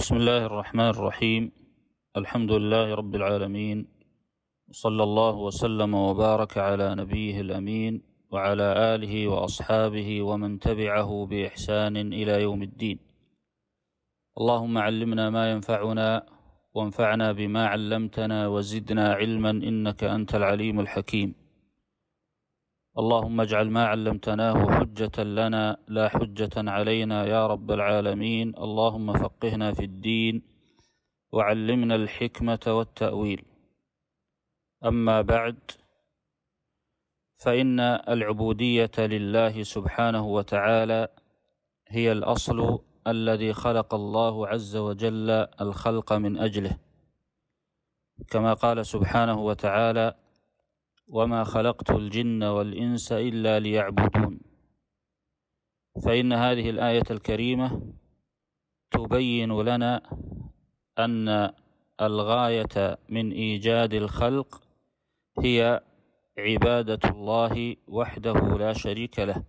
بسم الله الرحمن الرحيم الحمد لله رب العالمين وصلى الله وسلم وبارك على نبيه الأمين وعلى آله وأصحابه ومن تبعه بإحسان إلى يوم الدين اللهم علمنا ما ينفعنا وانفعنا بما علمتنا وزدنا علما إنك أنت العليم الحكيم اللهم اجعل ما علمتناه حجة لنا لا حجة علينا يا رب العالمين اللهم فقهنا في الدين وعلمنا الحكمة والتأويل أما بعد فإن العبودية لله سبحانه وتعالى هي الأصل الذي خلق الله عز وجل الخلق من أجله كما قال سبحانه وتعالى وما خلقت الجن والإنس إلا ليعبدون فإن هذه الآية الكريمة تبين لنا أن الغاية من إيجاد الخلق هي عبادة الله وحده لا شريك له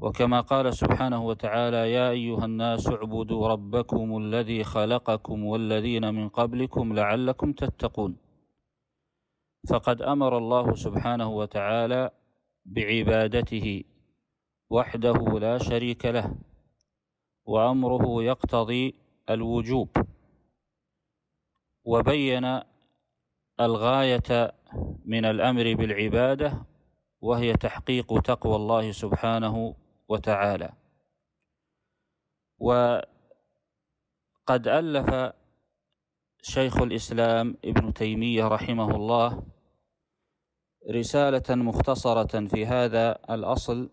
وكما قال سبحانه وتعالى يا أيها الناس اعبدوا ربكم الذي خلقكم والذين من قبلكم لعلكم تتقون فقد امر الله سبحانه وتعالى بعبادته وحده لا شريك له وامره يقتضي الوجوب وبين الغايه من الامر بالعباده وهي تحقيق تقوى الله سبحانه وتعالى وقد الف شيخ الإسلام ابن تيمية رحمه الله رسالة مختصرة في هذا الأصل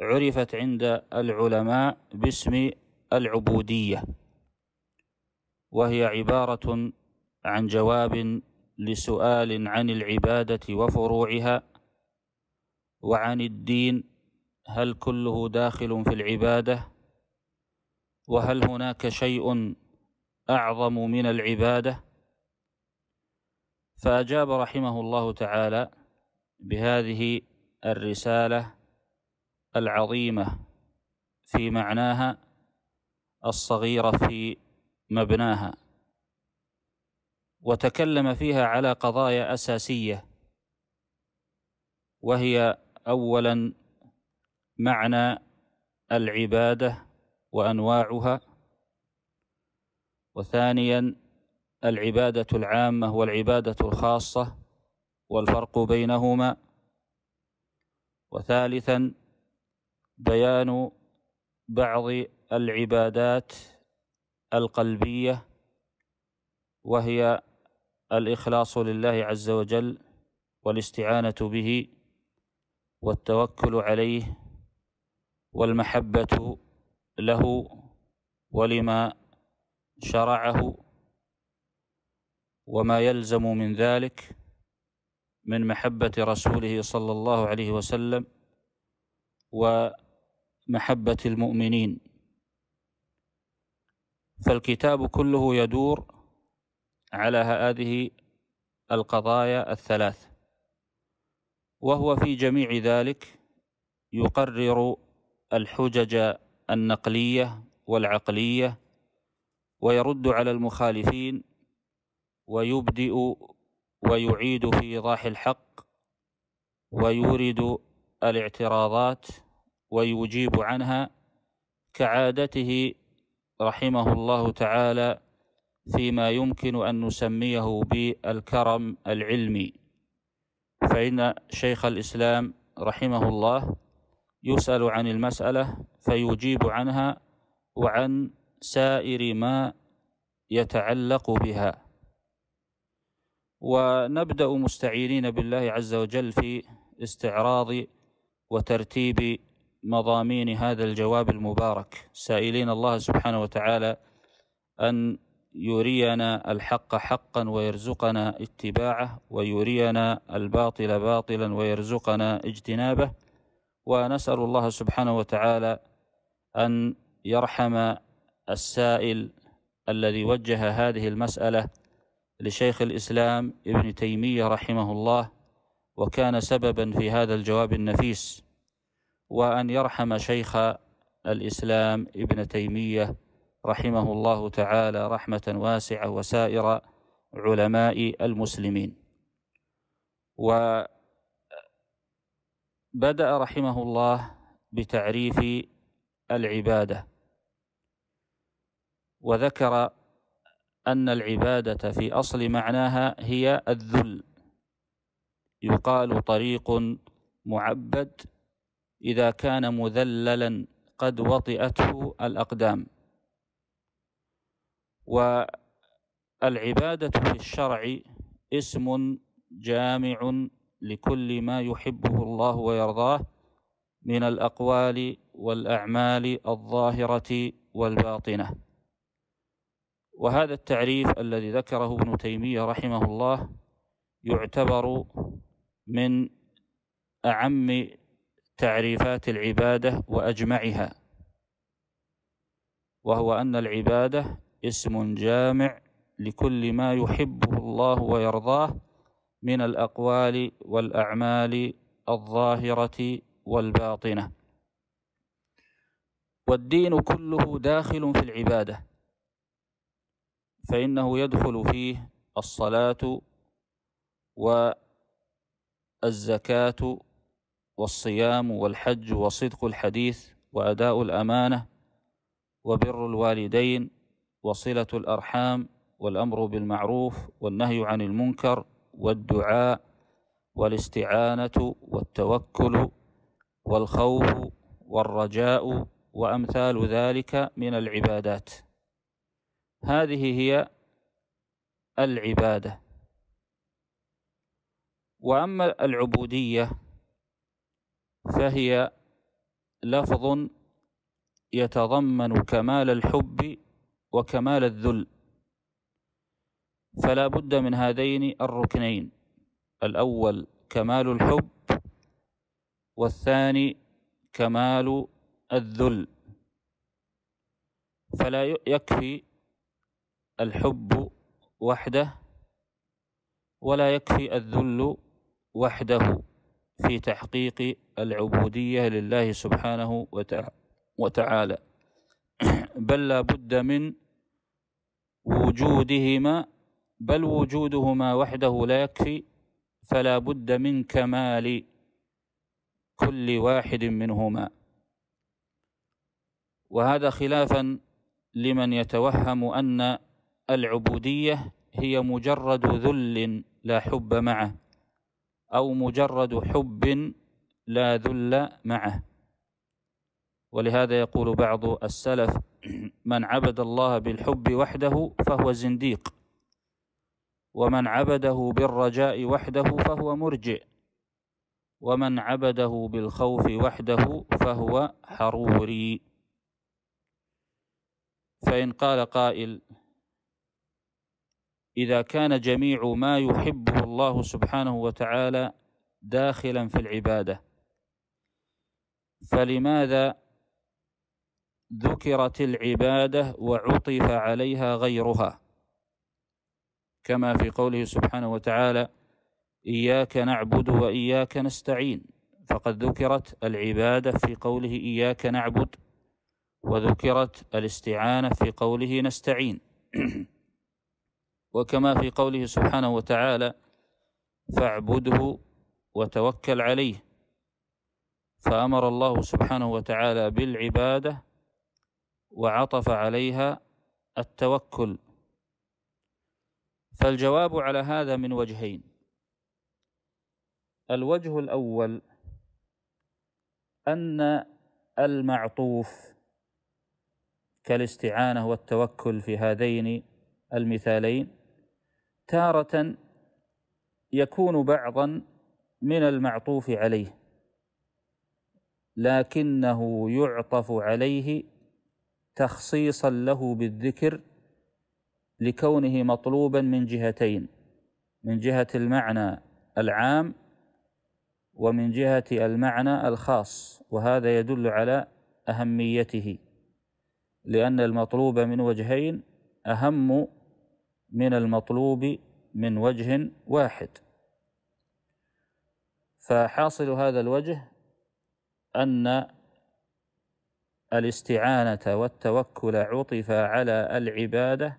عرفت عند العلماء باسم العبودية وهي عبارة عن جواب لسؤال عن العبادة وفروعها وعن الدين هل كله داخل في العبادة وهل هناك شيء أعظم من العبادة فأجاب رحمه الله تعالى بهذه الرسالة العظيمة في معناها الصغيرة في مبناها وتكلم فيها على قضايا أساسية وهي أولا معنى العبادة وأنواعها وثانيا العباده العامه والعباده الخاصه والفرق بينهما وثالثا بيان بعض العبادات القلبيه وهي الاخلاص لله عز وجل والاستعانه به والتوكل عليه والمحبه له ولما شرعه وما يلزم من ذلك من محبة رسوله صلى الله عليه وسلم ومحبة المؤمنين فالكتاب كله يدور على هذه القضايا الثلاث وهو في جميع ذلك يقرر الحجج النقلية والعقلية ويرد على المخالفين ويبدئ ويعيد في ايضاح الحق ويورد الاعتراضات ويجيب عنها كعادته رحمه الله تعالى فيما يمكن ان نسميه بالكرم العلمي فان شيخ الاسلام رحمه الله يسال عن المساله فيجيب عنها وعن سائر ما يتعلق بها ونبدأ مستعينين بالله عز وجل في استعراض وترتيب مضامين هذا الجواب المبارك سائلين الله سبحانه وتعالى أن يرينا الحق حقا ويرزقنا اتباعه ويرينا الباطل باطلا ويرزقنا اجتنابه ونسأل الله سبحانه وتعالى أن يرحم السائل الذي وجه هذه المسألة لشيخ الإسلام ابن تيمية رحمه الله وكان سببا في هذا الجواب النفيس وأن يرحم شيخ الإسلام ابن تيمية رحمه الله تعالى رحمة واسعة وسائر علماء المسلمين وبدأ رحمه الله بتعريف العبادة وذكر أن العبادة في أصل معناها هي الذل يقال طريق معبد إذا كان مذللا قد وطئته الأقدام والعبادة في الشرع اسم جامع لكل ما يحبه الله ويرضاه من الأقوال والأعمال الظاهرة والباطنة وهذا التعريف الذي ذكره ابن تيمية رحمه الله يعتبر من أعم تعريفات العبادة وأجمعها وهو أن العبادة اسم جامع لكل ما يحبه الله ويرضاه من الأقوال والأعمال الظاهرة والباطنة والدين كله داخل في العباده فإنه يدخل فيه الصلاة والزكاة والصيام والحج وصدق الحديث وأداء الأمانة وبر الوالدين وصلة الأرحام والأمر بالمعروف والنهي عن المنكر والدعاء والاستعانة والتوكل والخوف والرجاء وأمثال ذلك من العبادات هذه هي العبادة وأما العبودية فهي لفظ يتضمن كمال الحب وكمال الذل فلا بد من هذين الركنين الأول كمال الحب والثاني كمال الذل فلا يكفي الحب وحده ولا يكفي الذل وحده في تحقيق العبودية لله سبحانه وتعالى بل لا بد من وجودهما بل وجودهما وحده لا يكفي فلا بد من كمال كل واحد منهما وهذا خلافا لمن يتوهم ان العبوديه هي مجرد ذل لا حب معه او مجرد حب لا ذل معه ولهذا يقول بعض السلف من عبد الله بالحب وحده فهو زنديق ومن عبده بالرجاء وحده فهو مرجئ ومن عبده بالخوف وحده فهو حروري فان قال قائل إذا كان جميع ما يحبه الله سبحانه وتعالى داخلا في العبادة فلماذا ذكرت العبادة وعطف عليها غيرها كما في قوله سبحانه وتعالى إياك نعبد وإياك نستعين فقد ذكرت العبادة في قوله إياك نعبد وذكرت الاستعانة في قوله نستعين وكما في قوله سبحانه وتعالى فاعبده وتوكل عليه فأمر الله سبحانه وتعالى بالعبادة وعطف عليها التوكل فالجواب على هذا من وجهين الوجه الأول أن المعطوف كالاستعانة والتوكل في هذين المثالين تارة يكون بعضا من المعطوف عليه لكنه يعطف عليه تخصيصا له بالذكر لكونه مطلوبا من جهتين من جهة المعنى العام ومن جهة المعنى الخاص وهذا يدل على أهميته لأن المطلوب من وجهين أهم من المطلوب من وجه واحد فحاصل هذا الوجه أن الاستعانة والتوكل عطف على العبادة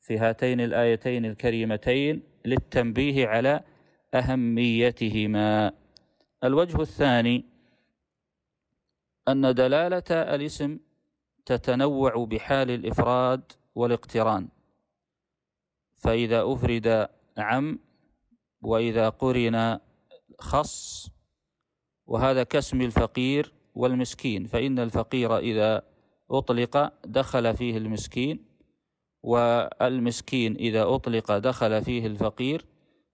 في هاتين الآيتين الكريمتين للتنبيه على أهميتهما الوجه الثاني أن دلالة الاسم تتنوع بحال الإفراد والاقتران فإذا أفرد عم وإذا قرن خص وهذا كاسم الفقير والمسكين فإن الفقير إذا أطلق دخل فيه المسكين والمسكين إذا أطلق دخل فيه الفقير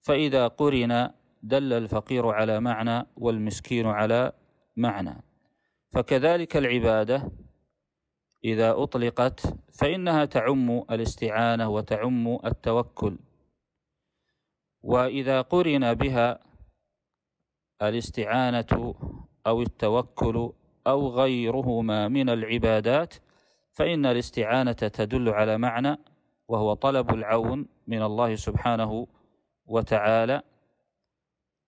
فإذا قرن دل الفقير على معنى والمسكين على معنى فكذلك العبادة إذا أطلقت فإنها تعم الاستعانة وتعم التوكل وإذا قرن بها الاستعانة أو التوكل أو غيرهما من العبادات فإن الاستعانة تدل على معنى وهو طلب العون من الله سبحانه وتعالى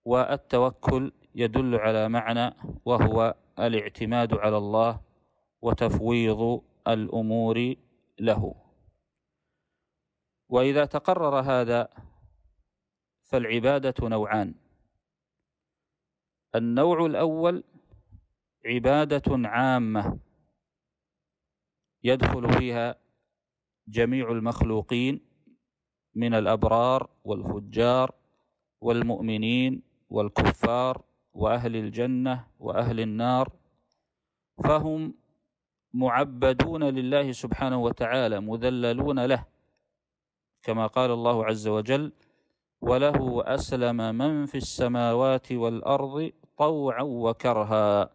والتوكل يدل على معنى وهو الاعتماد على الله وتفويض الأمور له وإذا تقرر هذا فالعبادة نوعان النوع الأول عبادة عامة يدخل فيها جميع المخلوقين من الأبرار والفجار والمؤمنين والكفار وأهل الجنة وأهل النار فهم معبدون لله سبحانه وتعالى مذللون له كما قال الله عز وجل وله أسلم من في السماوات والأرض طوعا وكرها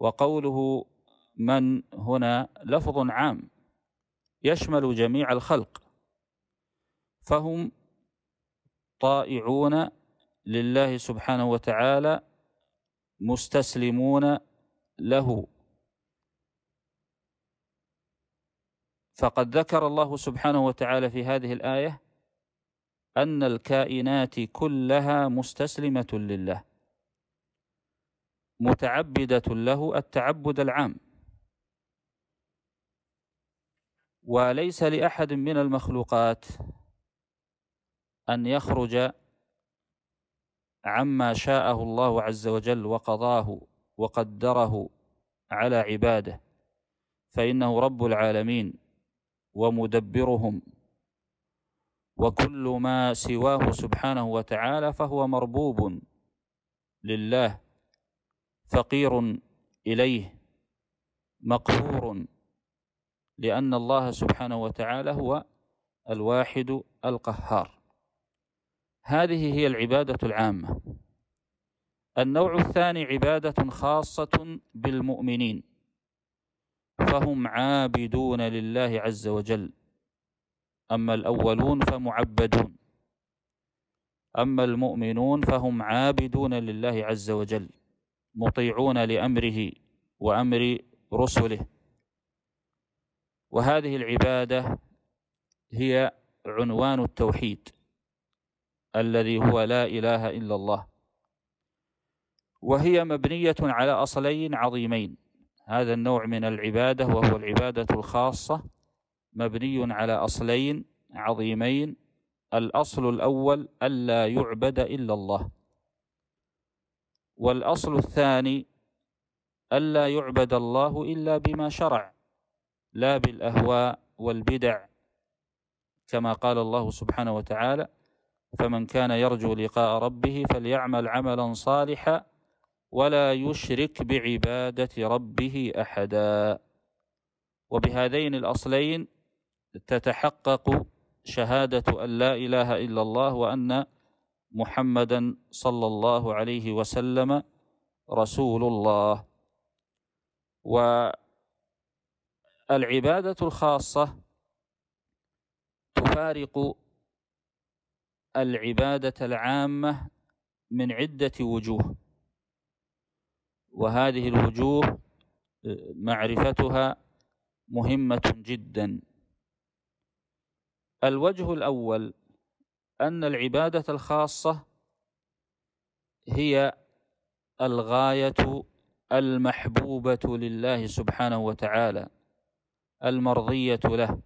وقوله من هنا لفظ عام يشمل جميع الخلق فهم طائعون لله سبحانه وتعالى مستسلمون له فقد ذكر الله سبحانه وتعالى في هذه الايه ان الكائنات كلها مستسلمه لله متعبده له التعبد العام وليس لاحد من المخلوقات ان يخرج عما شاءه الله عز وجل وقضاه وقدره على عباده فانه رب العالمين ومدبرهم وكل ما سواه سبحانه وتعالى فهو مربوب لله فقير اليه مقهور لان الله سبحانه وتعالى هو الواحد القهار هذه هي العباده العامه النوع الثاني عباده خاصه بالمؤمنين فهم عابدون لله عز وجل أما الأولون فمعبدون أما المؤمنون فهم عابدون لله عز وجل مطيعون لأمره وأمر رسله وهذه العبادة هي عنوان التوحيد الذي هو لا إله إلا الله وهي مبنية على أصلين عظيمين هذا النوع من العبادة وهو العبادة الخاصة مبني على أصلين عظيمين الأصل الأول ألا يعبد إلا الله والأصل الثاني ألا يعبد الله إلا بما شرع لا بالأهواء والبدع كما قال الله سبحانه وتعالى فمن كان يرجو لقاء ربه فليعمل عملا صالحا ولا يشرك بعبادة ربه أحدا وبهذين الأصلين تتحقق شهادة أن لا إله إلا الله وأن محمدا صلى الله عليه وسلم رسول الله والعبادة الخاصة تفارق العبادة العامة من عدة وجوه وهذه الوجوه آه، معرفتها مهمة جدا الوجه الأول أن العبادة الخاصة هي الغاية المحبوبة لله سبحانه وتعالى المرضية له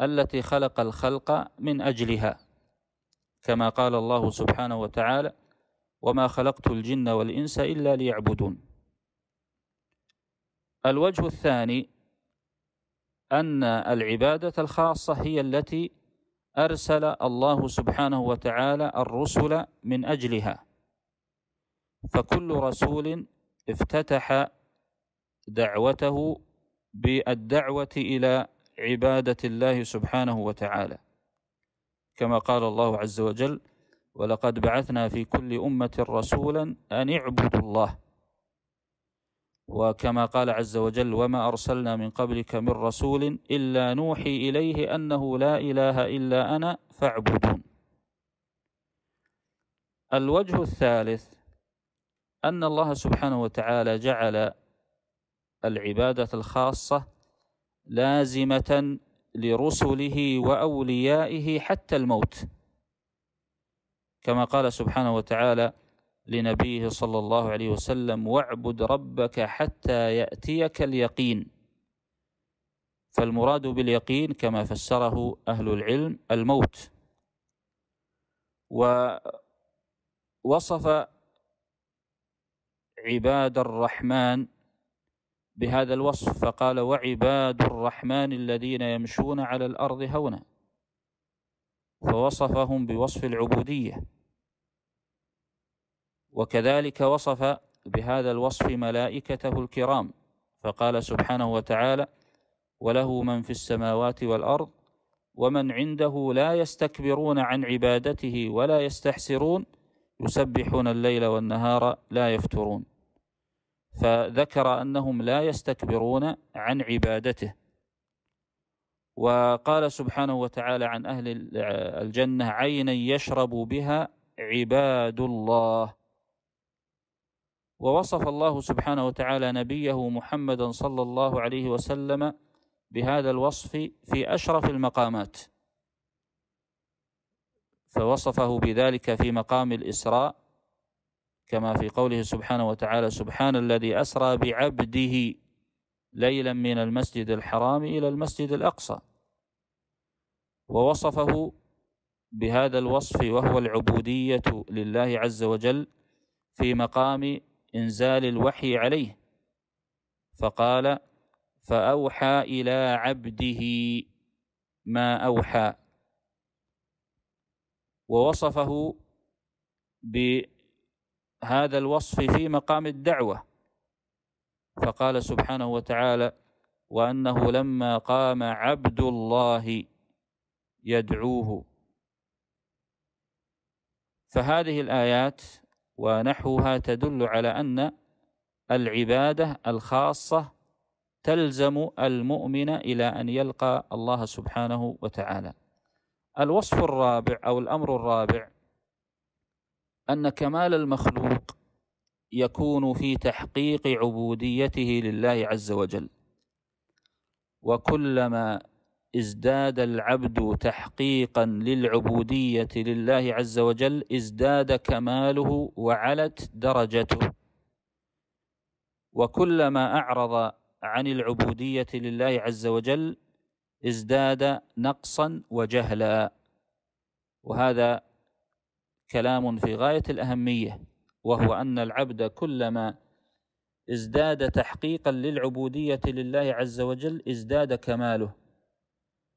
التي خلق الخلق من أجلها كما قال الله سبحانه وتعالى وما خلقت الجن والإنس إلا ليعبدون الوجه الثاني أن العبادة الخاصة هي التي أرسل الله سبحانه وتعالى الرسل من أجلها فكل رسول افتتح دعوته بالدعوة إلى عبادة الله سبحانه وتعالى كما قال الله عز وجل ولقد بعثنا في كل أمة رسولا أن اعبدوا الله وكما قال عز وجل وما أرسلنا من قبلك من رسول إلا نوحي إليه أنه لا إله إلا أنا فاعبدون الوجه الثالث أن الله سبحانه وتعالى جعل العبادة الخاصة لازمة لرسله وأوليائه حتى الموت كما قال سبحانه وتعالى لنبيه صلى الله عليه وسلم واعبد ربك حتى ياتيك اليقين فالمراد باليقين كما فسره اهل العلم الموت ووصف عباد الرحمن بهذا الوصف فقال وعباد الرحمن الذين يمشون على الارض هونا فوصفهم بوصف العبودية وكذلك وصف بهذا الوصف ملائكته الكرام فقال سبحانه وتعالى وله من في السماوات والأرض ومن عنده لا يستكبرون عن عبادته ولا يستحسرون يسبحون الليل والنهار لا يفترون فذكر انهم لا يستكبرون عن عبادته وقال سبحانه وتعالى عن اهل الجنه عينا يشرب بها عباد الله ووصف الله سبحانه وتعالى نبيه محمدا صلى الله عليه وسلم بهذا الوصف في اشرف المقامات فوصفه بذلك في مقام الاسراء كما في قوله سبحانه وتعالى سبحان الذي اسرى بعبده ليلا من المسجد الحرام إلى المسجد الأقصى ووصفه بهذا الوصف وهو العبودية لله عز وجل في مقام إنزال الوحي عليه فقال فأوحى إلى عبده ما أوحى ووصفه بهذا الوصف في مقام الدعوة فقال سبحانه وتعالى وأنه لما قام عبد الله يدعوه فهذه الآيات ونحوها تدل على أن العبادة الخاصة تلزم المؤمن إلى أن يلقى الله سبحانه وتعالى الوصف الرابع أو الأمر الرابع أن كمال المخلوق يكون في تحقيق عبوديته لله عز وجل وكلما ازداد العبد تحقيقا للعبوديه لله عز وجل ازداد كماله وعلت درجته وكلما اعرض عن العبوديه لله عز وجل ازداد نقصا وجهلا وهذا كلام في غايه الاهميه وهو أن العبد كلما ازداد تحقيقا للعبودية لله عز وجل ازداد كماله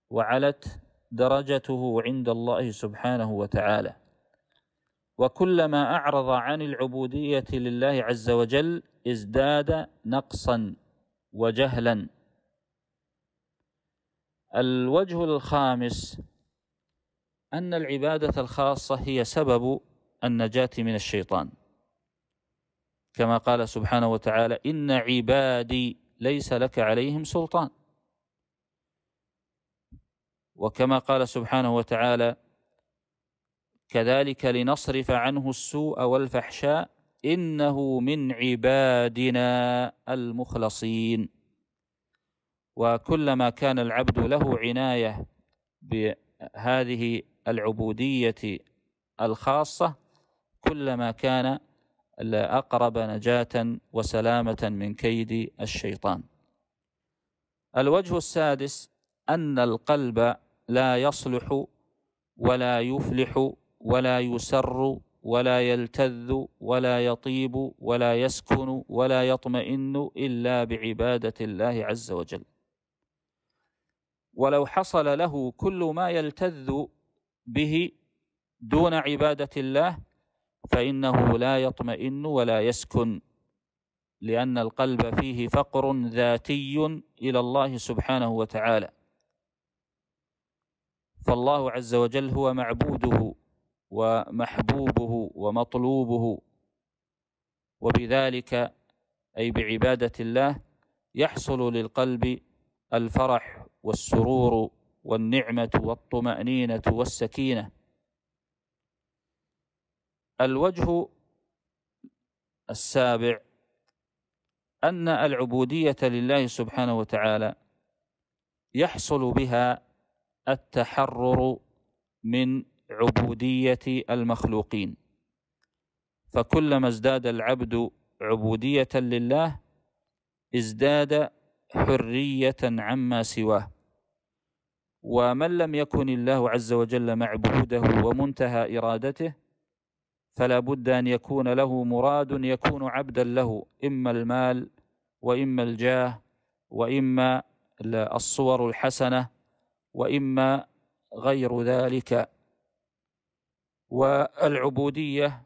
وعلت درجته عند الله سبحانه وتعالى وكلما أعرض عن العبودية لله عز وجل ازداد نقصا وجهلا الوجه الخامس أن العبادة الخاصة هي سبب النجاة من الشيطان كما قال سبحانه وتعالى إن عبادي ليس لك عليهم سلطان وكما قال سبحانه وتعالى كذلك لنصرف عنه السوء والفحشاء إنه من عبادنا المخلصين وكلما كان العبد له عناية بهذه العبودية الخاصة كلما كان لأقرب نجاة وسلامة من كيد الشيطان الوجه السادس أن القلب لا يصلح ولا يفلح ولا يسر ولا يلتذ ولا يطيب ولا يسكن ولا يطمئن إلا بعبادة الله عز وجل ولو حصل له كل ما يلتذ به دون عبادة الله فانه لا يطمئن ولا يسكن لان القلب فيه فقر ذاتي الى الله سبحانه وتعالى فالله عز وجل هو معبوده ومحبوبه ومطلوبه وبذلك اي بعباده الله يحصل للقلب الفرح والسرور والنعمه والطمانينه والسكينه الوجه السابع أن العبودية لله سبحانه وتعالى يحصل بها التحرر من عبودية المخلوقين فكلما ازداد العبد عبودية لله ازداد حرية عما سواه ومن لم يكن الله عز وجل معبوده ومنتهى إرادته فلا بد ان يكون له مراد يكون عبدا له اما المال واما الجاه واما الصور الحسنه واما غير ذلك والعبوديه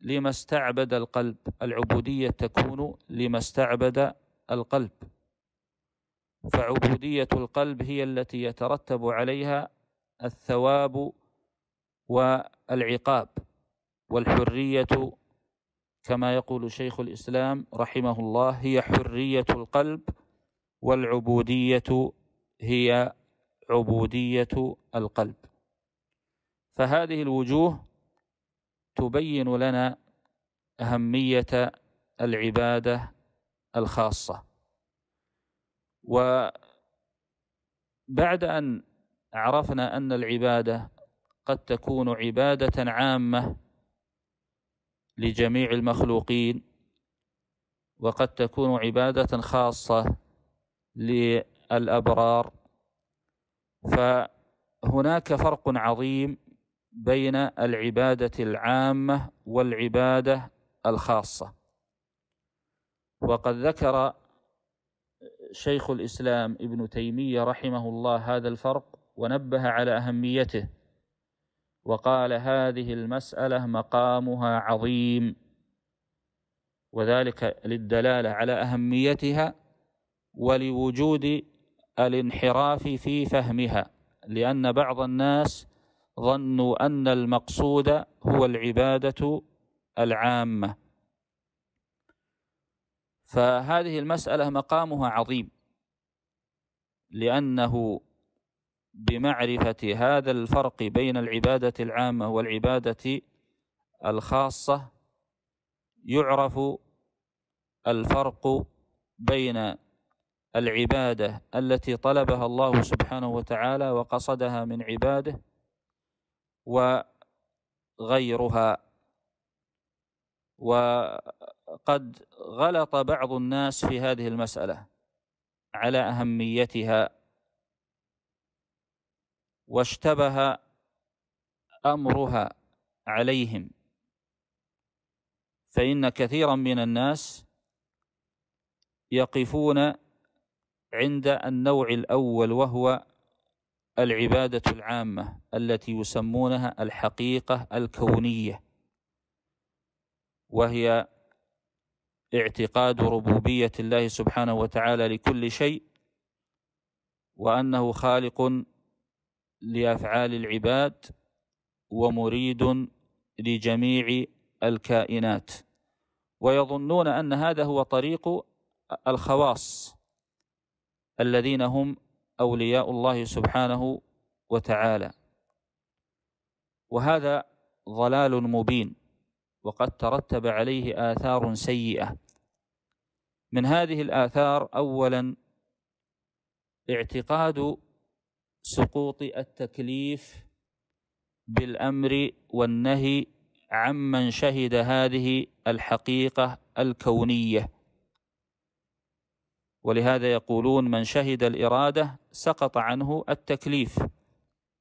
لما استعبد القلب العبوديه تكون لما استعبد القلب فعبوديه القلب هي التي يترتب عليها الثواب والعقاب والحرية كما يقول شيخ الإسلام رحمه الله هي حرية القلب والعبودية هي عبودية القلب فهذه الوجوه تبين لنا أهمية العبادة الخاصة وبعد أن عرفنا أن العبادة قد تكون عبادة عامة لجميع المخلوقين وقد تكون عبادة خاصة للأبرار فهناك فرق عظيم بين العبادة العامة والعبادة الخاصة وقد ذكر شيخ الإسلام ابن تيمية رحمه الله هذا الفرق ونبه على أهميته وقال هذه المسألة مقامها عظيم وذلك للدلالة على أهميتها ولوجود الانحراف في فهمها لأن بعض الناس ظنوا أن المقصود هو العبادة العامة فهذه المسألة مقامها عظيم لأنه بمعرفة هذا الفرق بين العبادة العامة والعبادة الخاصة يعرف الفرق بين العبادة التي طلبها الله سبحانه وتعالى وقصدها من عباده وغيرها وقد غلط بعض الناس في هذه المسألة على أهميتها واشتبه امرها عليهم فان كثيرا من الناس يقفون عند النوع الاول وهو العباده العامه التي يسمونها الحقيقه الكونيه وهي اعتقاد ربوبيه الله سبحانه وتعالى لكل شيء وانه خالق لافعال العباد ومريد لجميع الكائنات ويظنون ان هذا هو طريق الخواص الذين هم اولياء الله سبحانه وتعالى وهذا ضلال مبين وقد ترتب عليه اثار سيئه من هذه الاثار اولا اعتقاد سقوط التكليف بالامر والنهي عمن شهد هذه الحقيقه الكونيه ولهذا يقولون من شهد الاراده سقط عنه التكليف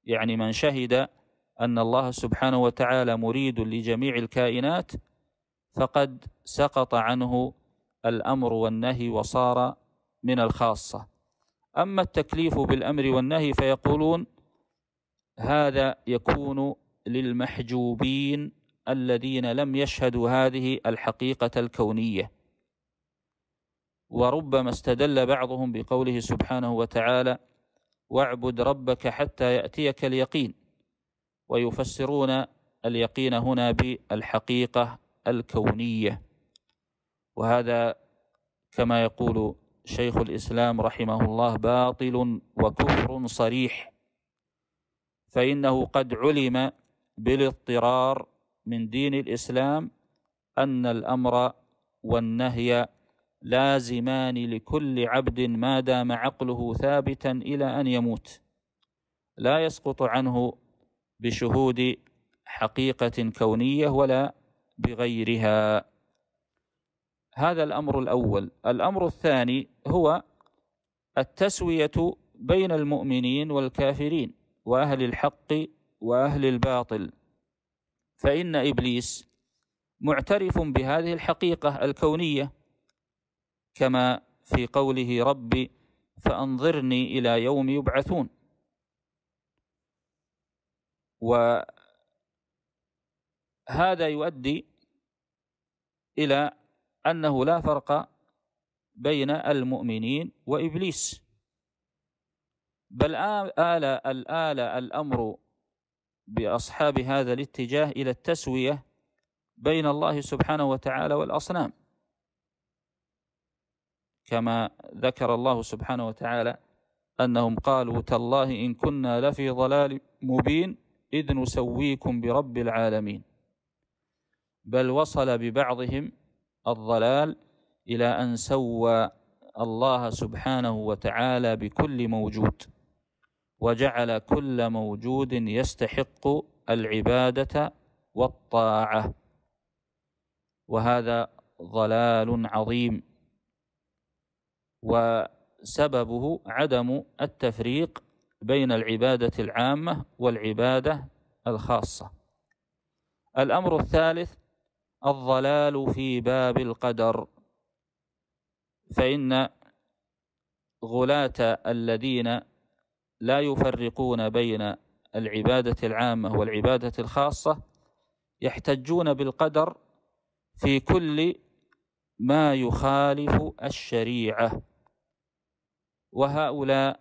يعني من شهد ان الله سبحانه وتعالى مريد لجميع الكائنات فقد سقط عنه الامر والنهي وصار من الخاصه أما التكليف بالأمر والنهي فيقولون هذا يكون للمحجوبين الذين لم يشهدوا هذه الحقيقة الكونية وربما استدل بعضهم بقوله سبحانه وتعالى واعبد ربك حتى يأتيك اليقين ويفسرون اليقين هنا بالحقيقة الكونية وهذا كما يقول شيخ الاسلام رحمه الله باطل وكفر صريح فانه قد علم بالاضطرار من دين الاسلام ان الامر والنهي لازمان لكل عبد ما دام عقله ثابتا الى ان يموت لا يسقط عنه بشهود حقيقه كونيه ولا بغيرها هذا الامر الاول الامر الثاني هو التسويه بين المؤمنين والكافرين واهل الحق واهل الباطل فان ابليس معترف بهذه الحقيقه الكونيه كما في قوله ربي فانظرني الى يوم يبعثون وهذا يؤدي الى أنه لا فرق بين المؤمنين وإبليس بل آل الآل الأمر بأصحاب هذا الاتجاه إلى التسوية بين الله سبحانه وتعالى والأصنام كما ذكر الله سبحانه وتعالى أنهم قالوا تالله إن كنا لفي ضلال مبين إذ نسويكم برب العالمين بل وصل ببعضهم الضلال إلى أن سوى الله سبحانه وتعالى بكل موجود وجعل كل موجود يستحق العبادة والطاعة وهذا ضلال عظيم وسببه عدم التفريق بين العبادة العامة والعبادة الخاصة الأمر الثالث الضلال في باب القدر فإن غلاة الذين لا يفرقون بين العبادة العامة والعبادة الخاصة يحتجون بالقدر في كل ما يخالف الشريعة وهؤلاء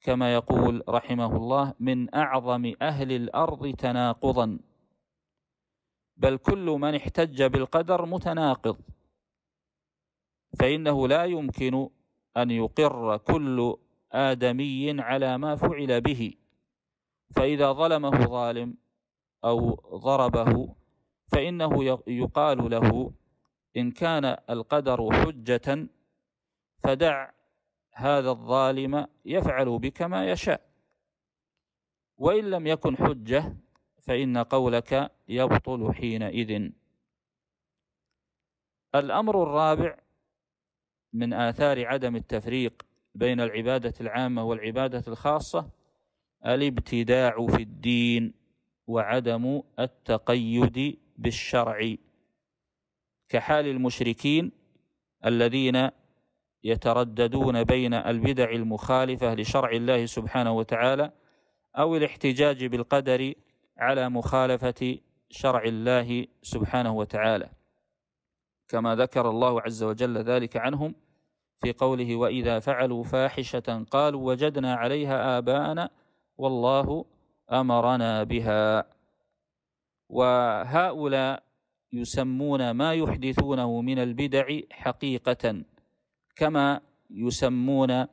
كما يقول رحمه الله من أعظم أهل الأرض تناقضا بل كل من احتج بالقدر متناقض فإنه لا يمكن أن يقر كل آدمي على ما فعل به فإذا ظلمه ظالم أو ضربه فإنه يقال له إن كان القدر حجة فدع هذا الظالم يفعل بك ما يشاء وإن لم يكن حجة فإن قولك يبطل حينئذ الأمر الرابع من آثار عدم التفريق بين العبادة العامة والعبادة الخاصة الابتداع في الدين وعدم التقيد بالشرع كحال المشركين الذين يترددون بين البدع المخالفة لشرع الله سبحانه وتعالى أو الاحتجاج بالقدر على مخالفة شرع الله سبحانه وتعالى كما ذكر الله عز وجل ذلك عنهم في قوله وإذا فعلوا فاحشة قالوا وجدنا عليها آباءنا والله أمرنا بها وهؤلاء يسمون ما يحدثونه من البدع حقيقة كما يسمون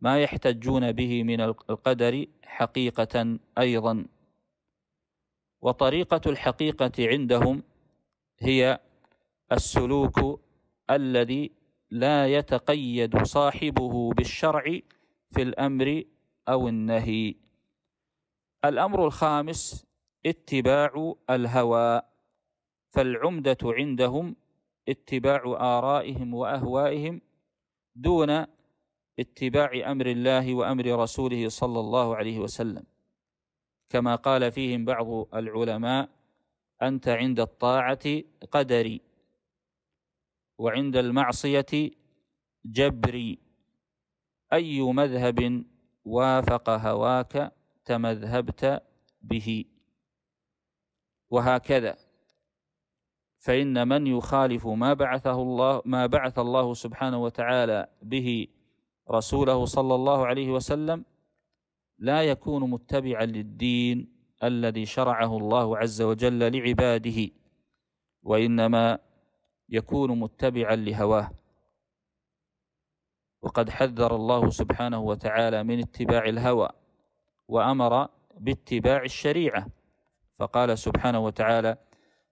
ما يحتجون به من القدر حقيقة أيضا وطريقة الحقيقة عندهم هي السلوك الذي لا يتقيد صاحبه بالشرع في الأمر أو النهي الأمر الخامس اتباع الهوى فالعمدة عندهم اتباع آرائهم وأهوائهم دون اتباع أمر الله وأمر رسوله صلى الله عليه وسلم كما قال فيهم بعض العلماء أنت عند الطاعة قدري وعند المعصية جبري أي مذهب وافق هواك تمذهبت به وهكذا فإن من يخالف ما بعثه الله ما بعث الله سبحانه وتعالى به رسوله صلى الله عليه وسلم لا يكون متبعا للدين الذي شرعه الله عز وجل لعباده وانما يكون متبعا لهواه وقد حذر الله سبحانه وتعالى من اتباع الهوى وامر باتباع الشريعه فقال سبحانه وتعالى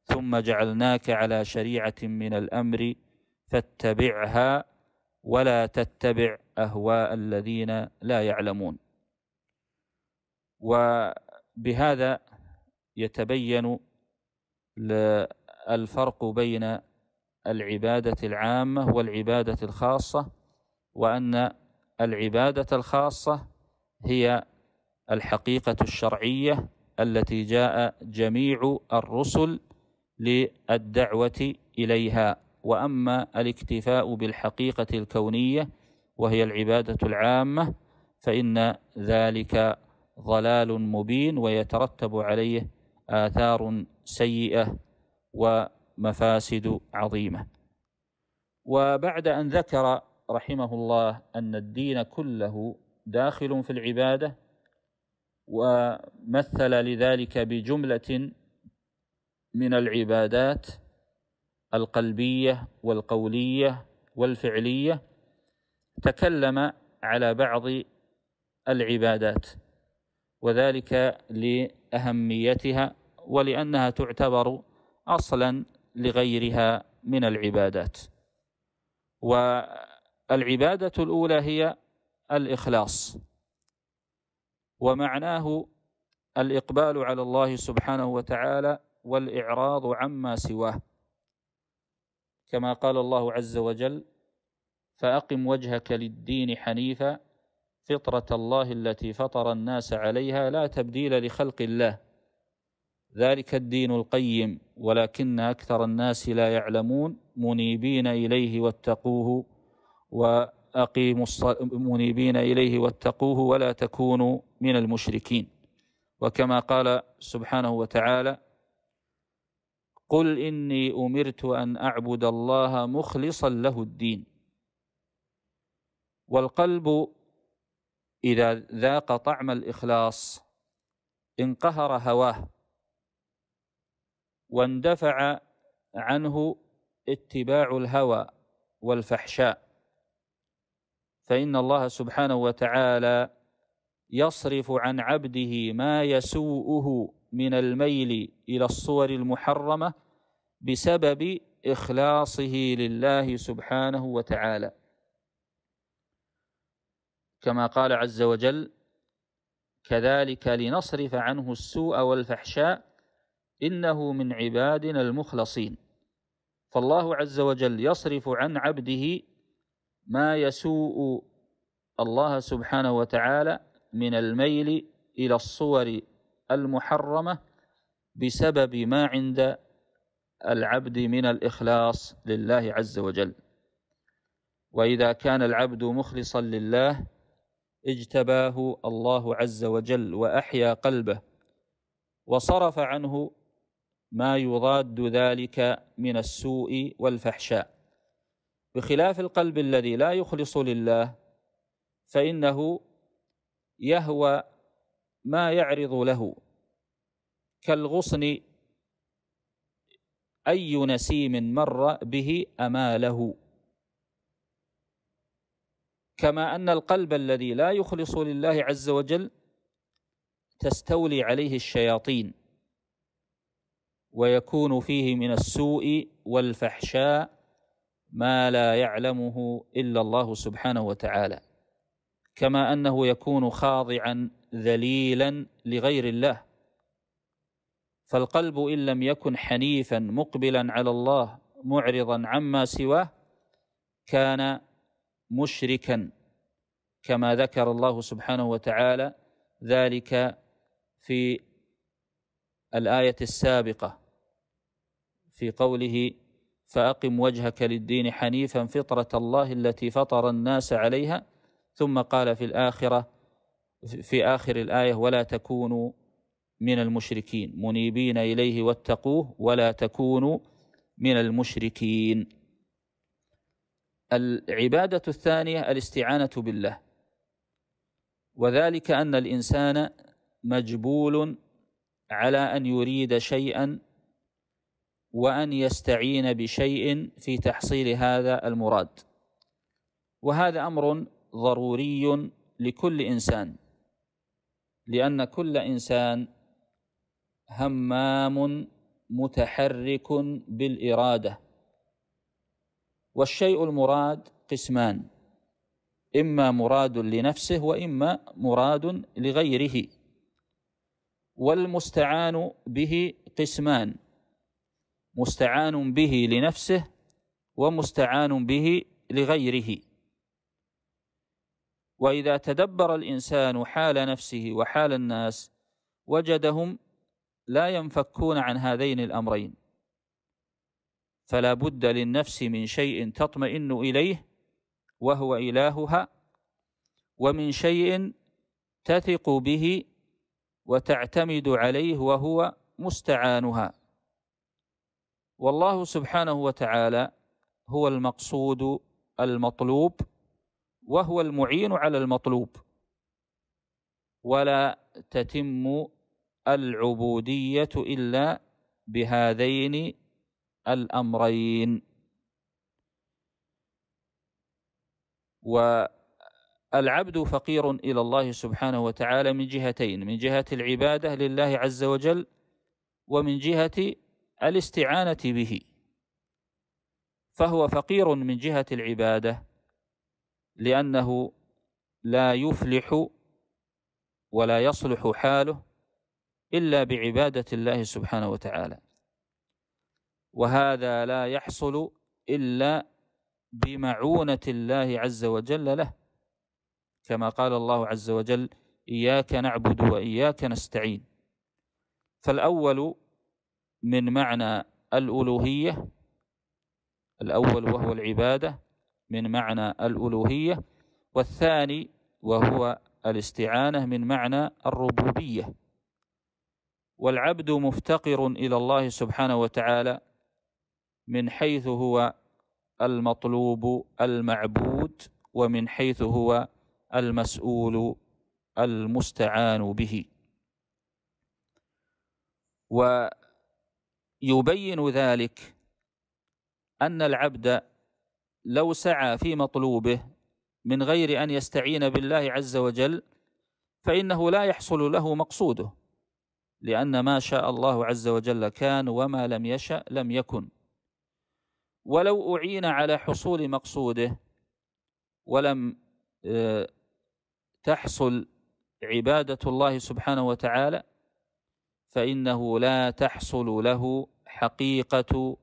ثم جعلناك على شريعه من الامر فاتبعها ولا تتبع اهواء الذين لا يعلمون وبهذا يتبين الفرق بين العبادة العامة والعبادة الخاصة وأن العبادة الخاصة هي الحقيقة الشرعية التي جاء جميع الرسل للدعوة إليها وأما الاكتفاء بالحقيقة الكونية وهي العبادة العامة فإن ذلك ضلال مبين ويترتب عليه آثار سيئة ومفاسد عظيمة وبعد أن ذكر رحمه الله أن الدين كله داخل في العبادة ومثل لذلك بجملة من العبادات القلبية والقولية والفعلية تكلم على بعض العبادات وذلك لأهميتها ولأنها تعتبر أصلا لغيرها من العبادات والعبادة الأولى هي الإخلاص ومعناه الإقبال على الله سبحانه وتعالى والإعراض عما سواه كما قال الله عز وجل فأقم وجهك للدين حنيفا فطرة الله التي فطر الناس عليها لا تبديل لخلق الله ذلك الدين القيم ولكن أكثر الناس لا يعلمون منيبين إليه واتقوه وأقيموا منيبين إليه واتقوه ولا تكونوا من المشركين وكما قال سبحانه وتعالى قل إني أمرت أن أعبد الله مخلصا له الدين والقلب اذا ذاق طعم الاخلاص انقهر هواه واندفع عنه اتباع الهوى والفحشاء فان الله سبحانه وتعالى يصرف عن عبده ما يسوءه من الميل الى الصور المحرمه بسبب اخلاصه لله سبحانه وتعالى كما قال عز وجل كذلك لنصرف عنه السوء والفحشاء انه من عبادنا المخلصين فالله عز وجل يصرف عن عبده ما يسوء الله سبحانه وتعالى من الميل الى الصور المحرمه بسبب ما عند العبد من الاخلاص لله عز وجل واذا كان العبد مخلصا لله اجتباه الله عز وجل واحيا قلبه وصرف عنه ما يضاد ذلك من السوء والفحشاء بخلاف القلب الذي لا يخلص لله فانه يهوى ما يعرض له كالغصن اي نسيم مر به اماله كما أن القلب الذي لا يخلص لله عز وجل تستولي عليه الشياطين ويكون فيه من السوء والفحشاء ما لا يعلمه إلا الله سبحانه وتعالى كما أنه يكون خاضعا ذليلا لغير الله فالقلب إن لم يكن حنيفا مقبلا على الله معرضا عما سواه كان مشركا كما ذكر الله سبحانه وتعالى ذلك في الايه السابقه في قوله فاقم وجهك للدين حنيفا فطره الله التي فطر الناس عليها ثم قال في الاخره في اخر الايه ولا تكونوا من المشركين منيبين اليه واتقوه ولا تكونوا من المشركين العبادة الثانية الاستعانة بالله وذلك أن الإنسان مجبول على أن يريد شيئا وأن يستعين بشيء في تحصيل هذا المراد وهذا أمر ضروري لكل إنسان لأن كل إنسان همام متحرك بالإرادة والشيء المراد قسمان إما مراد لنفسه وإما مراد لغيره والمستعان به قسمان مستعان به لنفسه ومستعان به لغيره واذا تدبر الانسان حال نفسه وحال الناس وجدهم لا ينفكون عن هذين الامرين فلا بد للنفس من شيء تطمئن اليه وهو الهها ومن شيء تثق به وتعتمد عليه وهو مستعانها والله سبحانه وتعالى هو المقصود المطلوب وهو المعين على المطلوب ولا تتم العبوديه الا بهذين الأمرين والعبد فقير إلى الله سبحانه وتعالى من جهتين من جهة العبادة لله عز وجل ومن جهة الاستعانة به فهو فقير من جهة العبادة لأنه لا يفلح ولا يصلح حاله إلا بعبادة الله سبحانه وتعالى وهذا لا يحصل إلا بمعونة الله عز وجل له كما قال الله عز وجل إياك نعبد وإياك نستعين فالأول من معنى الألوهية الأول وهو العبادة من معنى الألوهية والثاني وهو الاستعانة من معنى الربوبية والعبد مفتقر إلى الله سبحانه وتعالى من حيث هو المطلوب المعبود ومن حيث هو المسؤول المستعان به ويبين ذلك ان العبد لو سعى في مطلوبه من غير ان يستعين بالله عز وجل فانه لا يحصل له مقصوده لان ما شاء الله عز وجل كان وما لم يشا لم يكن ولو أعين على حصول مقصوده ولم آه، تحصل عبادة الله سبحانه وتعالى فإنه لا تحصل له حقيقة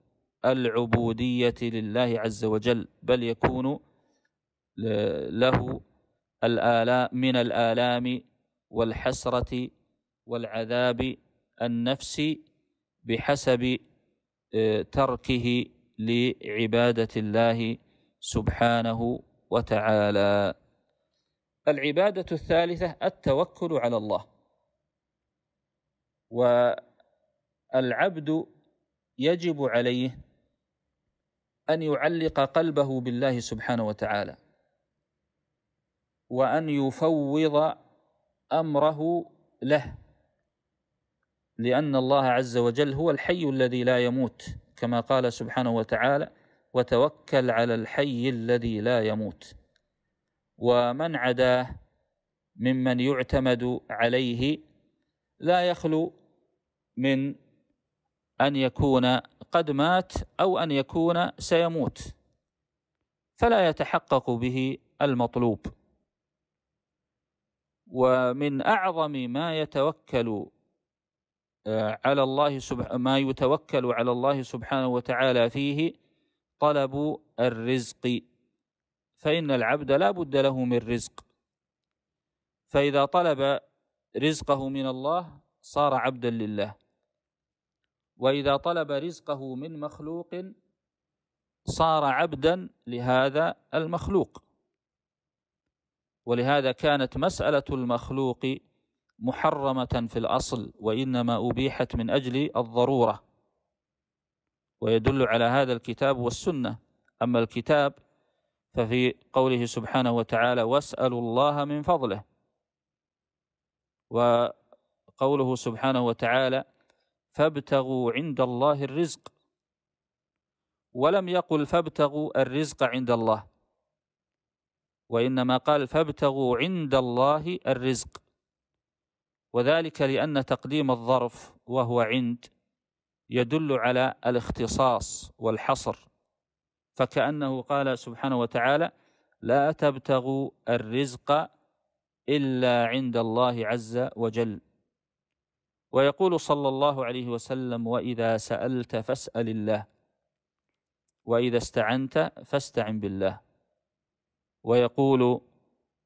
العبودية لله عز وجل بل يكون آه، له الآلام من الآلام والحسرة والعذاب النفسي بحسب آه، تركه لعبادة الله سبحانه وتعالى العبادة الثالثة التوكل على الله والعبد يجب عليه أن يعلق قلبه بالله سبحانه وتعالى وأن يفوض أمره له لأن الله عز وجل هو الحي الذي لا يموت كما قال سبحانه وتعالى وتوكل على الحي الذي لا يموت ومن عداه ممن يعتمد عليه لا يخلو من ان يكون قد مات او ان يكون سيموت فلا يتحقق به المطلوب ومن اعظم ما يتوكل على الله ما يتوكل على الله سبحانه وتعالى فيه طلب الرزق فإن العبد لا بد له من رزق فإذا طلب رزقه من الله صار عبدا لله وإذا طلب رزقه من مخلوق صار عبدا لهذا المخلوق ولهذا كانت مسألة المخلوق محرمة في الأصل وإنما أبيحت من أجل الضرورة ويدل على هذا الكتاب والسنة أما الكتاب ففي قوله سبحانه وتعالى واسألوا الله من فضله وقوله سبحانه وتعالى فابتغوا عند الله الرزق ولم يقل فابتغوا الرزق عند الله وإنما قال فابتغوا عند الله الرزق وذلك لأن تقديم الظرف وهو عند يدل على الاختصاص والحصر فكأنه قال سبحانه وتعالى لا تبتغوا الرزق إلا عند الله عز وجل ويقول صلى الله عليه وسلم وإذا سألت فاسأل الله وإذا استعنت فاستعن بالله ويقول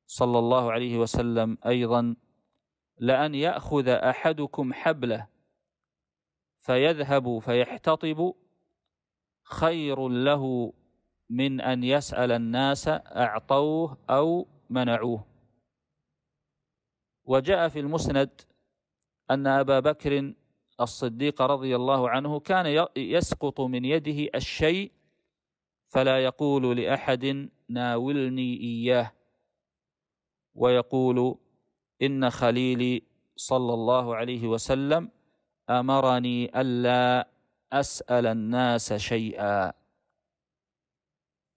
صلى الله عليه وسلم أيضا لأن يأخذ أحدكم حبله فيذهب فيحتطب خير له من أن يسأل الناس أعطوه أو منعوه وجاء في المسند أن أبا بكر الصديق رضي الله عنه كان يسقط من يده الشيء فلا يقول لأحد ناولني إياه ويقول إن خليلي صلى الله عليه وسلم أمرني ألا أسأل الناس شيئا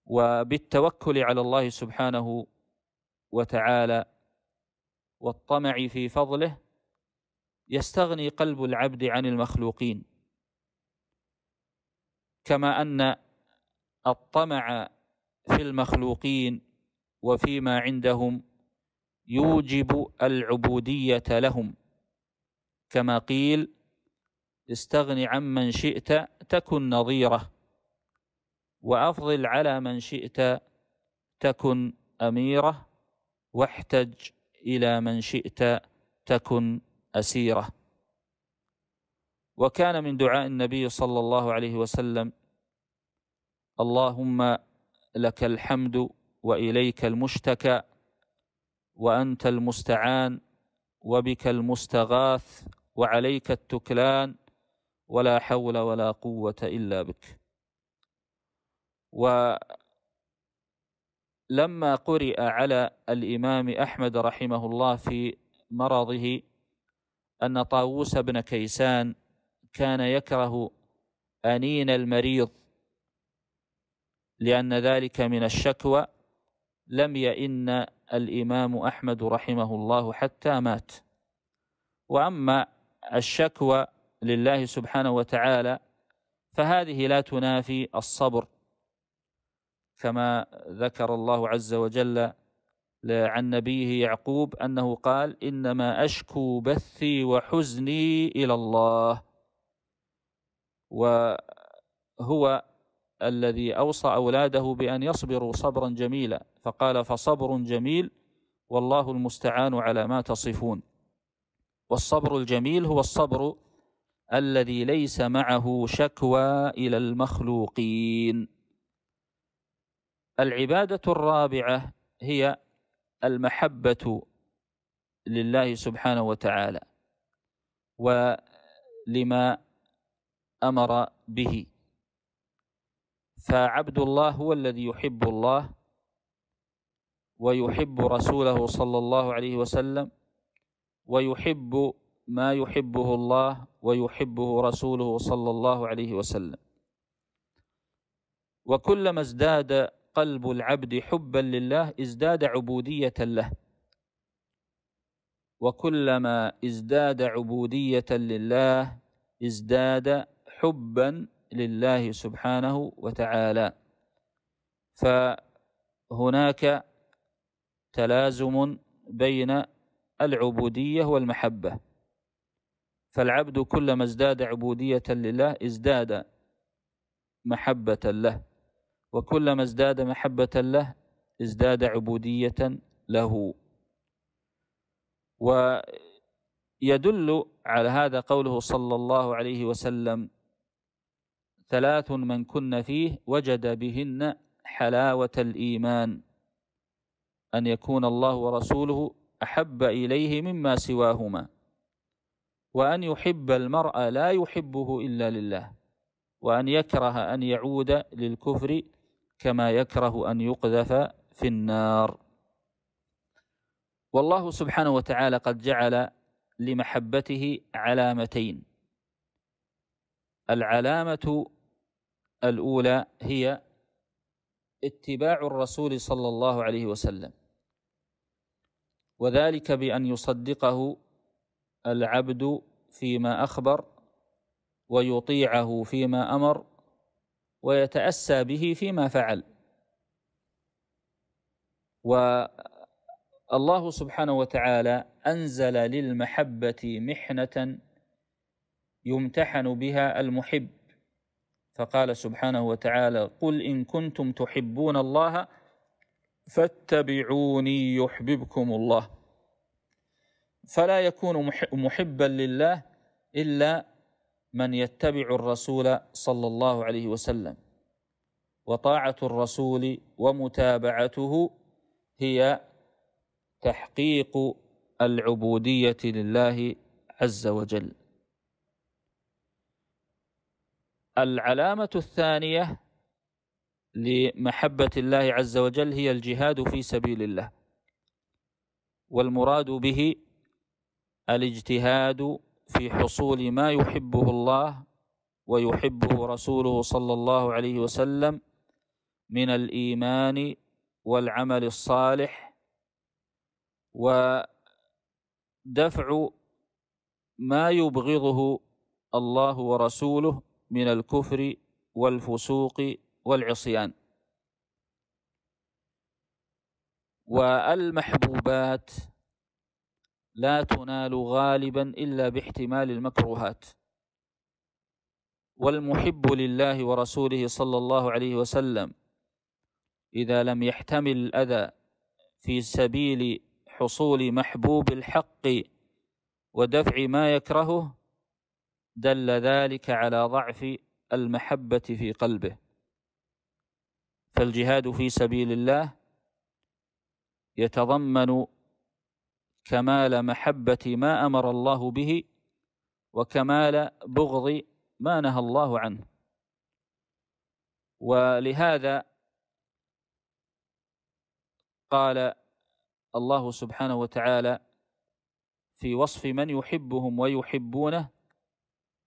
وبالتوكل على الله سبحانه وتعالى والطمع في فضله يستغني قلب العبد عن المخلوقين كما ان الطمع في المخلوقين وفيما عندهم يوجب العبودية لهم كما قيل استغن عمن شئت تكن نظيره وافضل على من شئت تكن اميره واحتج الى من شئت تكن اسيره وكان من دعاء النبي صلى الله عليه وسلم اللهم لك الحمد واليك المشتكى وانت المستعان وبك المستغاث وعليك التكلان ولا حول ولا قوه الا بك ولما قرئ على الامام احمد رحمه الله في مرضه ان طاووس بن كيسان كان يكره انين المريض لان ذلك من الشكوى لم يئن الإمام أحمد رحمه الله حتى مات وأما الشكوى لله سبحانه وتعالى فهذه لا تنافي الصبر كما ذكر الله عز وجل عن نبيه يعقوب أنه قال إنما أشكو بثي وحزني إلى الله وهو الذي أوصى أولاده بأن يصبروا صبرا جميلا فقال فصبر جميل والله المستعان على ما تصفون والصبر الجميل هو الصبر الذي ليس معه شكوى إلى المخلوقين العبادة الرابعة هي المحبة لله سبحانه وتعالى ولما أمر به فعبد الله هو الذي يحب الله ويحب رسوله صلى الله عليه وسلم ويحب ما يحبه الله ويحبه رسوله صلى الله عليه وسلم وكلما ازداد قلب العبد حبا لله ازداد عبوديه له وكلما ازداد عبوديه لله ازداد حبا لله سبحانه وتعالى فهناك تلازم بين العبودية والمحبة فالعبد كلما ازداد عبودية لله ازداد محبة له وكلما ازداد محبة له ازداد عبودية له ويدل على هذا قوله صلى الله عليه وسلم ثلاث من كن فيه وجد بهن حلاوة الإيمان أن يكون الله ورسوله أحب إليه مما سواهما وأن يحب المرء لا يحبه إلا لله وأن يكره أن يعود للكفر كما يكره أن يقذف في النار والله سبحانه وتعالى قد جعل لمحبته علامتين العلامة الأولى هي اتباع الرسول صلى الله عليه وسلم وذلك بأن يصدقه العبد فيما أخبر ويطيعه فيما أمر ويتأسى به فيما فعل والله سبحانه وتعالى أنزل للمحبة محنة يمتحن بها المحب فقال سبحانه وتعالى قل إن كنتم تحبون الله فاتبعوني يحببكم الله فلا يكون محبا لله الا من يتبع الرسول صلى الله عليه وسلم وطاعه الرسول ومتابعته هي تحقيق العبوديه لله عز وجل العلامه الثانيه لمحبة الله عز وجل هي الجهاد في سبيل الله والمراد به الاجتهاد في حصول ما يحبه الله ويحبه رسوله صلى الله عليه وسلم من الإيمان والعمل الصالح ودفع ما يبغضه الله ورسوله من الكفر والفسوق والعصيان والمحبوبات لا تنال غالبا إلا باحتمال المكروهات والمحب لله ورسوله صلى الله عليه وسلم إذا لم يحتمل الأذى في سبيل حصول محبوب الحق ودفع ما يكرهه دل ذلك على ضعف المحبة في قلبه فالجهاد في سبيل الله يتضمن كمال محبة ما أمر الله به وكمال بغض ما نهى الله عنه ولهذا قال الله سبحانه وتعالى في وصف من يحبهم ويحبونه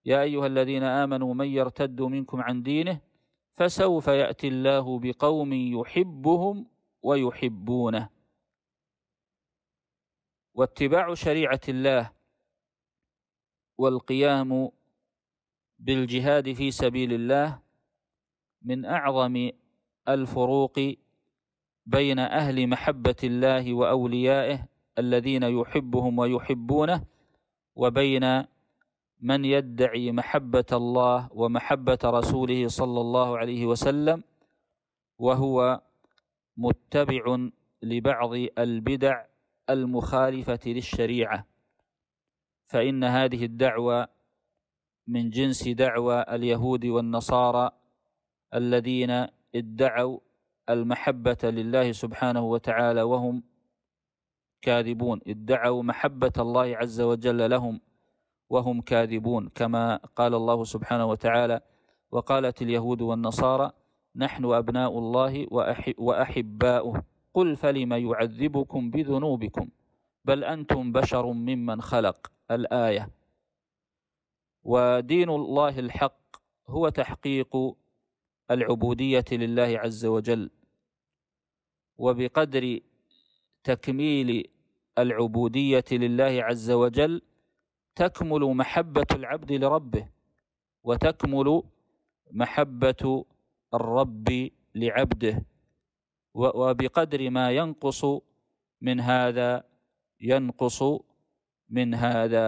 يا أيها الذين آمنوا من يرتد منكم عن دينه فسوف ياتي الله بقوم يحبهم ويحبونه واتباع شريعه الله والقيام بالجهاد في سبيل الله من اعظم الفروق بين اهل محبه الله واوليائه الذين يحبهم ويحبونه وبين من يدعي محبة الله ومحبة رسوله صلى الله عليه وسلم وهو متبع لبعض البدع المخالفة للشريعة فإن هذه الدعوة من جنس دعوى اليهود والنصارى الذين ادعوا المحبة لله سبحانه وتعالى وهم كاذبون ادعوا محبة الله عز وجل لهم وهم كاذبون كما قال الله سبحانه وتعالى وقالت اليهود والنصارى نحن أبناء الله وأحباؤه قل فلم يعذبكم بذنوبكم بل أنتم بشر ممن خلق الآية ودين الله الحق هو تحقيق العبودية لله عز وجل وبقدر تكميل العبودية لله عز وجل تكمل محبة العبد لربه وتكمل محبة الرب لعبده وبقدر ما ينقص من هذا ينقص من هذا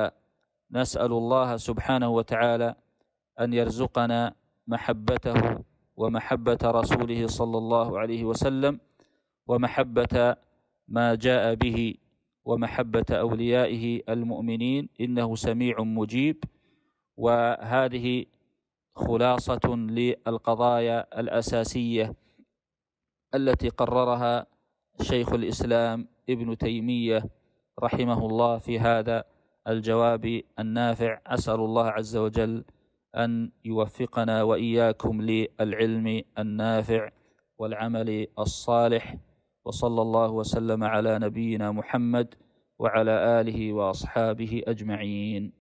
نسأل الله سبحانه وتعالى أن يرزقنا محبته ومحبة رسوله صلى الله عليه وسلم ومحبة ما جاء به ومحبة أوليائه المؤمنين إنه سميع مجيب وهذه خلاصة للقضايا الأساسية التي قررها شيخ الإسلام ابن تيمية رحمه الله في هذا الجواب النافع أسأل الله عز وجل أن يوفقنا وإياكم للعلم النافع والعمل الصالح وصلى الله وسلم على نبينا محمد وعلى آله وأصحابه أجمعين